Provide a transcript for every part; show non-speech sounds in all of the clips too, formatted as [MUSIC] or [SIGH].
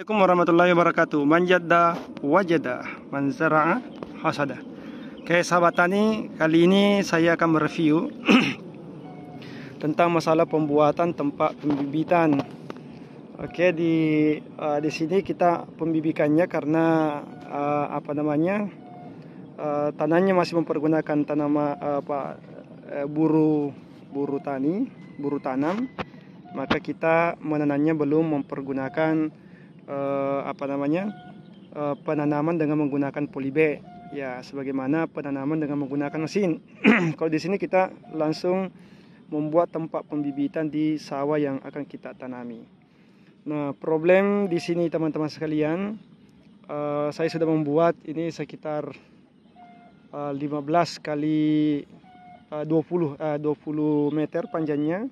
Assalamualaikum warahmatullahi wabarakatuh. Manjada wajada, manzara hasada. Oke, sahabat tani, kali ini saya akan mereview [CLEARS THROAT] tentang masalah pembuatan tempat pembibitan. Oke, di uh, di sini kita pembibikannya karena uh, apa namanya? Uh, tanahnya masih mempergunakan tanaman uh, apa uh, buru buru tani, buru tanam. Maka kita menanamnya belum mempergunakan uh, apa namanya uh, penanaman dengan menggunakan polybe ya sebagaimana penanaman dengan menggunakan mesin [CLEARS THROAT] kalau di sini kita langsung membuat tempat pembibitan di sawah yang akan kita tanami nah problem di sini teman-teman sekalian uh, saya sudah membuat ini sekitar uh, 15 kali uh, 20 uh, 20 meter panjangnya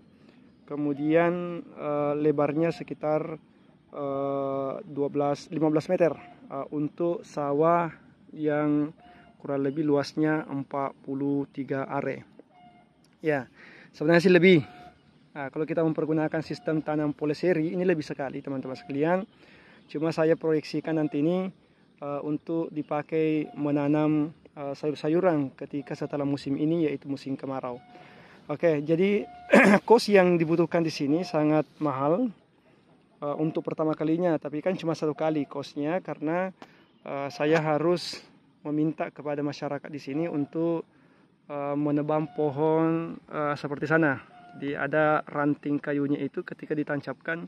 kemudian uh, lebarnya sekitar 12 eh, 15 meter uh, untuk sawah yang kurang lebih luasnya 43 are. Ya, sebenarnya sih lebih. Nah, kalau kita mempergunakan sistem tanam poliseri ini lebih sekali teman-teman sekalian. Cuma saya proyeksikan nanti ini uh, untuk dipakai menanam uh, sayur-sayuran ketika setelah musim ini yaitu musim kemarau. Oke, jadi [CLEARS THROAT] kos yang dibutuhkan di sini sangat mahal uh, untuk pertama kalinya tapi kan cuma satu kali kosnya karena uh, saya harus meminta kepada masyarakat di sini untuk uh, menebang pohon uh, seperti sana Di ada ranting kayunya itu ketika ditancapkan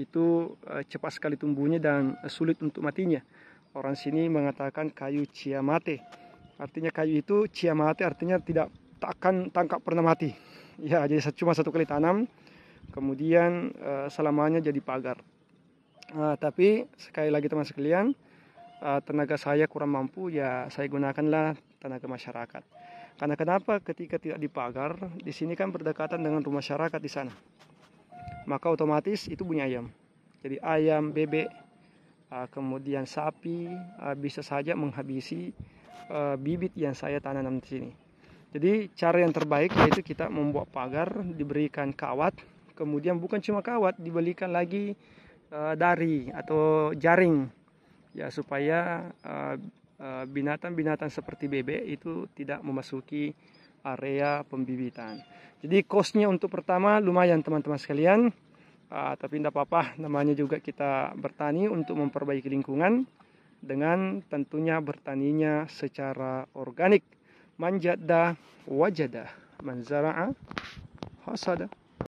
itu uh, cepat sekali tumbuhnya dan uh, sulit untuk matinya orang sini mengatakan kayu ciamate artinya kayu itu ciamate artinya tidak takkan tangkap pernah mati ya jadi cuma satu kali tanam kemudian uh, selamanya jadi pagar. Uh, tapi sekali lagi teman sekalian, uh, tenaga saya kurang mampu ya saya gunakanlah tenaga masyarakat. Karena kenapa ketika tidak dipagar, di sini kan berdekatan dengan rumah masyarakat di sana. Maka otomatis itu bunyi ayam. Jadi ayam, bebek, uh, kemudian sapi uh, bisa saja menghabisi uh, bibit yang saya tanam di sini. Jadi cara yang terbaik yaitu kita membuat pagar, diberikan kawat kemudian bukan cuma kawat dibelikan lagi uh, dari atau jaring ya supaya eh, eh, binatang-binatang uh, uh, seperti bebek itu tidak memasuki area pembibitan. Jadi kosnya untuk pertama lumayan teman-teman sekalian, uh, tapi tidak apa-apa namanya juga kita bertani untuk memperbaiki lingkungan dengan tentunya bertaninya secara organik. Manjada wajada, manzara'a hasadah